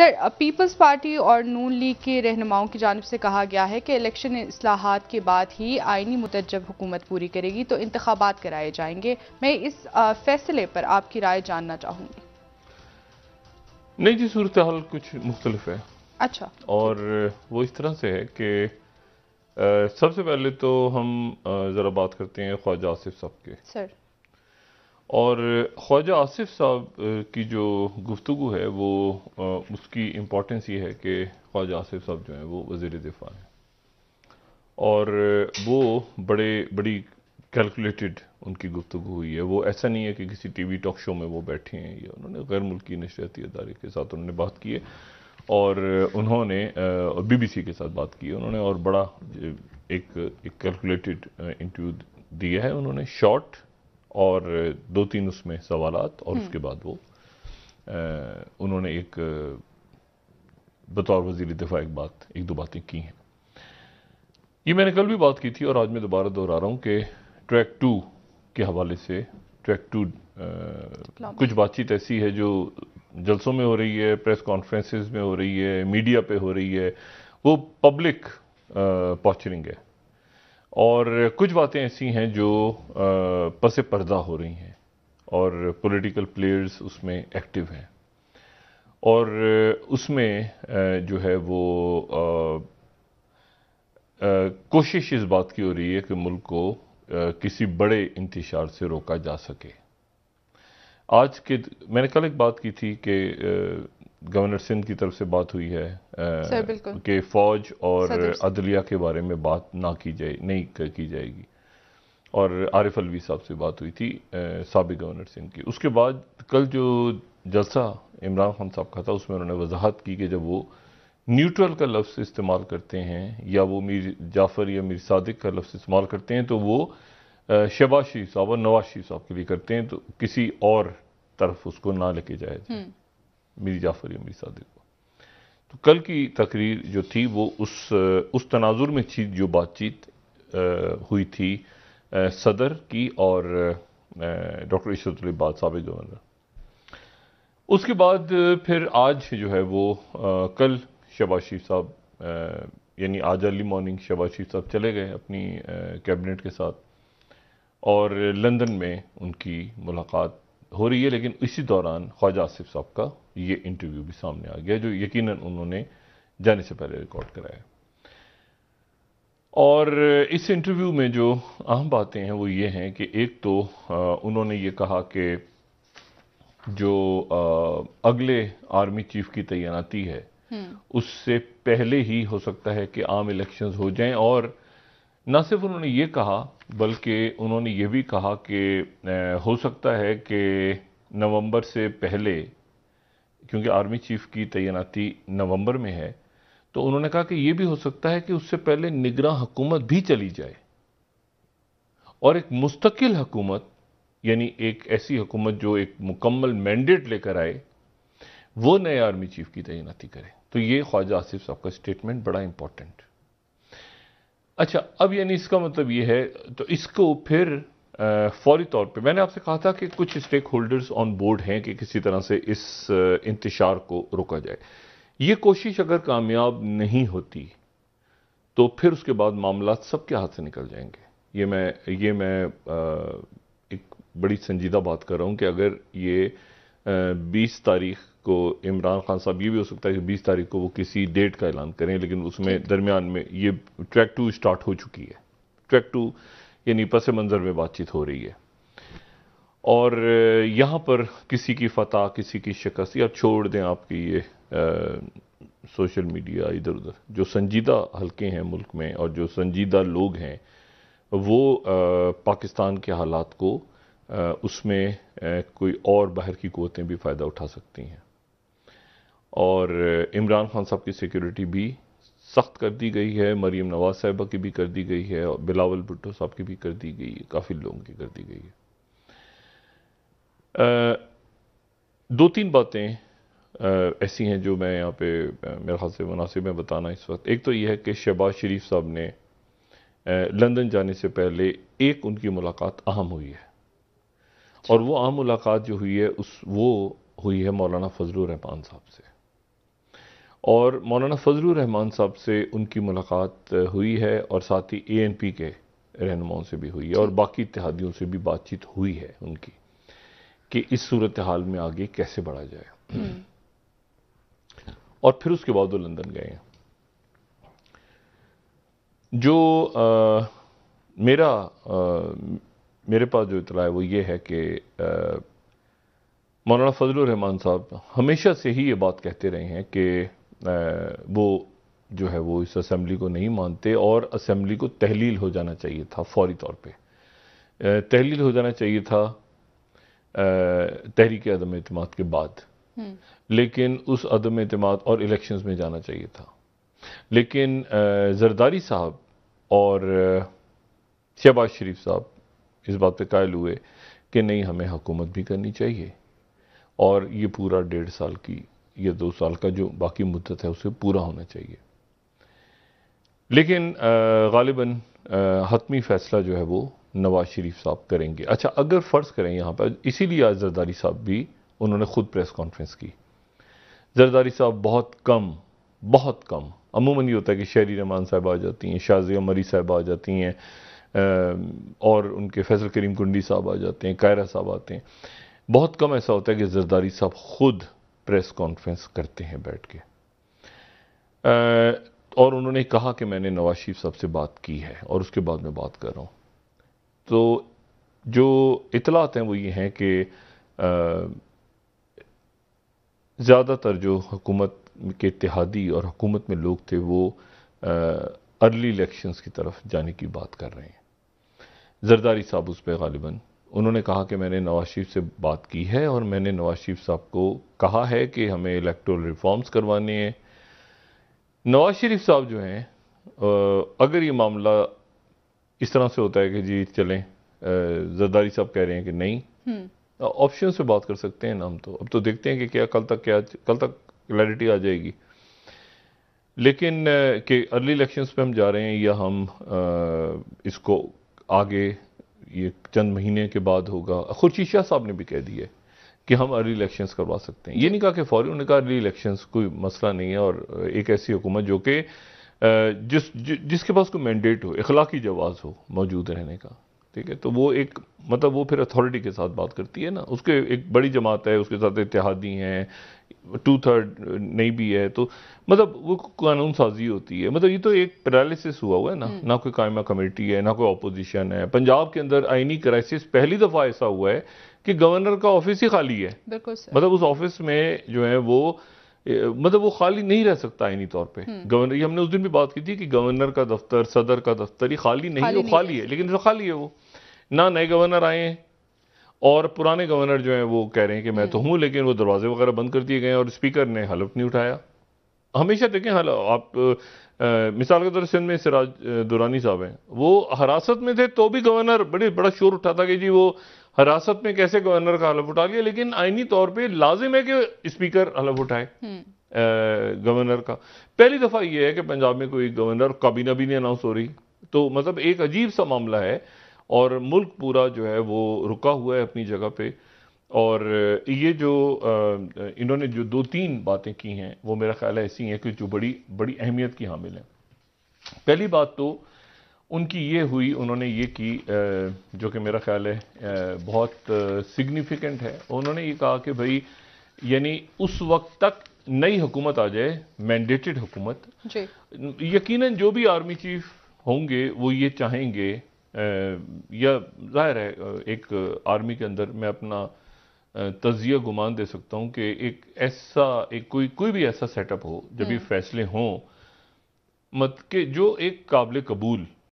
Sir peoples party और नून league के रहनुमाओं की जानब से कहा गया है कि इलेक्शन असलाहत के बाद ही आइनी मुतजब हुकूमत पूरी करेगी तो इंतबात कराए जाएंगे मैं इस फैसले पर आपकी राय जानना चाहूंगी नहीं जी सूरत हाल कुछ मुख्तलफ है अच्छा और वो इस तरह से है कि सबसे पहले तो हम ज़रा बात करते हैं ख्वाजा आसिफ साहब के सर और ख्वाजा आसिफ साहब की जो गुफ्तु है वो उसकी इम्पोर्टेंस ये है कि ख्वाजा आसिफ साहब जो हैं वो वज़ी दिफ़ा हैं और वो बड़े बड़ी कैलकुलेटेड उनकी गुफ्तु हुई है वो ऐसा नहीं है कि किसी टी वी टॉक शो में वो बैठे हैं या उन्होंने गैर मुल्की नशरती अदारे के साथ उन्होंने बात की है और उन्होंने बी बी सी के साथ बात की है उन्होंने और बड़ा एक एक कैलकुलेटेड इंटरव्यू दिया है उन्होंने शॉर्ट और दो तीन उसमें सवाल और हम्म। उसके बाद वो उन्होंने एक बतौर वजीर दफा एक बात एक दो बातें की हैं ये मैंने कल भी बात की थी और आज मैं दोबारा दोहरा रहा हूँ कि ट्रैक टू के हवाले से ट्रैक टू कुछ बातचीत ऐसी है जो जलसों में हो रही है प्रेस कॉन्फ्रेंसेस में हो रही है मीडिया पे हो रही है वो पब्लिक पॉस्चरिंग है और कुछ बातें ऐसी हैं जो पसे पर्दा हो रही हैं और पॉलिटिकल प्लेयर्स उसमें एक्टिव हैं और उसमें जो है वो कोशिश इस बात की हो रही है कि मुल्क को किसी बड़े इंतशार से रोका जा सके आज के मैंने कल एक बात की थी कि गवर्नर सिंध की तरफ से बात हुई है कि फौज और अदलिया के बारे में बात ना की जाए नहीं की जाएगी और आरिफ अलवी साहब से बात हुई थी सबक गवर्नर सिंध की उसके बाद कल जो जलसा इमरान खान साहब का था उसमें उन्होंने वजाहत की कि जब वो न्यूट्रल का लफ्ज़ इस्तेमाल करते हैं या वो मीर जाफ़र या मीर सादिक का लफ्ज़ इस्तेमाल करते हैं तो वो शहबाज शरीफ साहब और नवाज शरीफ साहब के लिए करते हैं तो किसी और तरफ उसको ना लेके जाए हम्म। मीर जाफ़र या मीर सादिक को तो कल की तकरीर जो थी वो उस उस तनाजुर में थी जो बातचीत हुई थी सदर की और डॉक्टर इशरतबाद सबक गवर्नर उसके बाद फिर आज जो है वो कल शबाज शरीफ साहब यानी आज अर्ली मॉर्निंग शबाज शरीफ साहब चले गए अपनी कैबिनेट के साथ और लंदन में उनकी मुलाकात हो रही है लेकिन इसी दौरान ख्वाजा आसिफ साहब का ये इंटरव्यू भी सामने आ गया जो यकीन उन्होंने जाने से पहले रिकॉर्ड कराया और इस इंटरव्यू में जो अहम बातें हैं वो ये हैं कि एक तो उन्होंने ये कहा कि जो अगले आर्मी चीफ की तैनाती है हम्म। उससे पहले ही हो सकता है कि आम इलेक्शंस हो जाएं और न सिर्फ उन्होंने ये कहा बल्कि उन्होंने ये भी कहा कि हो सकता है कि नवंबर से पहले क्योंकि आर्मी चीफ की तैनाती नवंबर में है तो उन्होंने कहा कि ये भी हो सकता है कि उससे पहले निगरान हुकूमत भी चली जाए और एक मुस्तकिल हुकूमत यानी एक ऐसी हुकूमत जो एक मुकम्मल मैंडेट लेकर आए वो नए आर्मी चीफ की तैनाती करे तो ये ख्वाजा आसिफ साहब का स्टेटमेंट बड़ा इंपॉर्टेंट अच्छा अब यानी इसका मतलब ये है तो इसको फिर फौरी तौर पे मैंने आपसे कहा था कि कुछ स्टेक होल्डर्स ऑन बोर्ड हैं कि किसी तरह से इस इंतशार को रोका जाए ये कोशिश अगर कामयाब नहीं होती तो फिर उसके बाद मामला सबके हाथ से निकल जाएंगे ये मैं ये मैं आ, एक बड़ी संजीदा बात कर रहा हूँ कि अगर ये बीस तारीख को इमरान खान साहब ये भी हो सकता है कि बीस तारीख को वो किसी डेट का ऐलान करें लेकिन उसमें दरमियान में ये ट्रैक टू स्टार्ट हो चुकी है ट्रैक टू यानी पस मंज़र में बातचीत हो रही है और यहाँ पर किसी की फतह किसी की शिकस्त या छोड़ दें आपकी ये आ, सोशल मीडिया इधर उधर जो संजीदा हल्के हैं मुल्क में और जो संजीदा लोग हैं वो आ, पाकिस्तान के हालात को आ, उसमें आ, कोई और बाहर की कोतें भी फ़ायदा उठा सकती हैं और इमरान खान साहब की सिक्योरिटी भी सख्त कर दी गई है मरीम नवाज साहिबा की भी कर दी गई है और बिलावल भुट्टो साहब की भी कर दी गई है काफ़ी लोगों की कर दी गई है दो तीन बातें ऐसी हैं जो मैं यहाँ पे मेरे खास से मुनासिब में बताना इस वक्त एक तो यह है कि शहबाज शरीफ साहब ने लंदन जाने से पहले एक उनकी मुलाकात अहम हुई है अच्छा। और वो अहम मुलाकात जो हुई है उस वो हुई है मौलाना फजल रहमान साहब से और मौलाना फजल रहमान साहब से उनकी मुलाकात हुई है और साथ ही ए एन पी के रहनुमाओं से भी हुई है और बाकी इतिहादियों से भी बातचीत हुई है उनकी कि इस सूरत हाल में आगे कैसे बढ़ा जाए हम्म। और फिर उसके बाद वो लंदन गए हैं जो आ, मेरा आ, मेरे पास जो इतला है वो ये है कि मौलाना फजल रहमान साहब हमेशा से ही ये बात कहते रहे हैं कि वो जो है वो इस असम्बली को नहीं मानते और असम्बली को तहलील हो जाना चाहिए था फौरी तौर पे तहलील हो जाना चाहिए था तहरीक अदम अतमाद के बाद हम्म। लेकिन उस अदम अतमाद और इलेक्शंस में जाना चाहिए था लेकिन जरदारी साहब और शहबाज शरीफ साहब इस बात पे कायल हुए कि नहीं हमें हुकूमत भी करनी चाहिए और ये पूरा डेढ़ साल की ये दो साल का जो बाकी मुद्दत है उसे पूरा होना चाहिए लेकिन गालिबा हतमी फैसला जो है वो नवाज शरीफ साहब करेंगे अच्छा अगर फ़र्ज़ करें यहाँ पर इसीलिए आज जरदारी साहब भी उन्होंने ख़ुद प्रेस कॉन्फ्रेंस की जरदारी साहब बहुत कम बहुत कम अमूमन ये होता है कि शहरी रहमान साहब आ जाती हैं शाजिया मरी साहब आ जाती हैं और उनके फैसल करीम कुंडी साहब आ जाते हैं कायरा साहब आते हैं बहुत कम ऐसा होता है कि जरदारी साहब ख़ुद प्रेस कॉन्फ्रेंस करते हैं बैठ के और उन्होंने कहा कि मैंने नवाज शरीफ साहब से बात की है और उसके बाद मैं बात कर रहा हूँ तो जो इतलात हैं वो ये हैं कि ज़्यादातर जो हुकूमत के इतिहादी और हुकूमत में लोग थे वो अर्ली इलेक्शंस की तरफ जाने की बात कर रहे हैं जरदारी साहब उस पर गालिबा उन्होंने कहा कि मैंने नवाज शरीफ से बात की है और मैंने नवाज शरीफ साहब को कहा है कि हमें इलेक्ट्रल रिफॉर्म्स करवाने हैं नवाज शरीफ साहब जो हैं अगर ये मामला इस तरह से होता है कि जी चलें जरदारी साहब कह रहे हैं कि नहीं ऑप्शन हम्म। से बात कर सकते हैं ना हम तो अब तो देखते हैं कि क्या कल तक क्या कल तक क्लैरिटी आ जाएगी लेकिन कि अर्ली इलेक्शंस पे हम जा रहे हैं या हम आ, इसको आगे ये चंद महीने के बाद होगा खुर्शी शाह साहब ने भी कह दिया है कि हम अर्ली इलेक्शंस करवा सकते हैं ये नहीं कहा कि फौरी उन्होंने कहा अर्ली इलेक्शंस कोई मसला नहीं है और एक ऐसी हुकूमत जो कि जिस जिसके पास कोई मैंडेट हो इखलाकी जवाज़ हो मौजूद रहने का ठीक है तो वो एक मतलब वो फिर अथॉरिटी के साथ बात करती है ना उसके एक बड़ी जमात है उसके साथ इतिहादी हैं टू थर्ड नहीं भी है तो मतलब वो कानून साजी होती है मतलब ये तो एक पैरालिसिस हुआ हुआ है ना हम्म। ना कोई कायमा कमेटी है ना कोई अपोजिशन है पंजाब के अंदर आइनी क्राइसिस पहली दफ़ा ऐसा हुआ है कि गवर्नर का ऑफिस ही खाली है मतलब उस ऑफिस में जो है वो मतलब वो खाली नहीं रह सकता आइनी तौर पे हम्म। गवर्नर ये हमने उस दिन भी बात की थी कि गवर्नर का दफ्तर सदर का दफ्तर ये खाली नहीं खाली वो खाली है लेकिन खाली है वो ना नए गवर्नर आए हैं और पुराने गवर्नर जो हैं वो कह रहे हैं कि मैं तो हम्म। हूँ लेकिन वो दरवाजे वगैरह बंद कर दिए गए और स्पीकर ने हलफ नहीं उठाया हमेशा देखें हल आप आ, मिसाल के तौर सिंध में सिराज दुरानी साहब हैं वो हरासत में थे तो भी गवर्नर बड़े बड़ा शोर उठा था कि जी वो हरासत में कैसे गवर्नर का हलफ उठा लिया लेकिन आइनी तौर पर लाजिम है कि स्पीकर हलफ उठाए हम्म। गवर्नर का पहली दफ़ा यह है कि पंजाब में कोई गवर्नर काबीना भी नहीं अनाउंस हो रही तो मतलब एक अजीब सा मामला है और मुल्क पूरा जो है वो रुका हुआ है अपनी जगह पे और ये जो इन्होंने जो दो तीन बातें की हैं वो मेरा ख्याल है ऐसी हैं कि जो बड़ी बड़ी अहमियत की हामिल हैं पहली बात तो उनकी ये हुई उन्होंने ये की जो कि मेरा ख्याल है बहुत सिग्निफिकेंट है उन्होंने ये कहा कि भाई यानी उस वक्त तक नई हुकूमत आ जाए मैंडेटेड हुकूमत यकीनन जो भी आर्मी चीफ होंगे वो ये चाहेंगे या ज़ाहिर है एक आर्मी के अंदर मैं अपना तजिया गुमान दे सकता हूँ कि एक ऐसा एक कोई कोई भी ऐसा सेटअप हो जब ये हम्म। फैसले हों मत के जो एक काबिल कबूल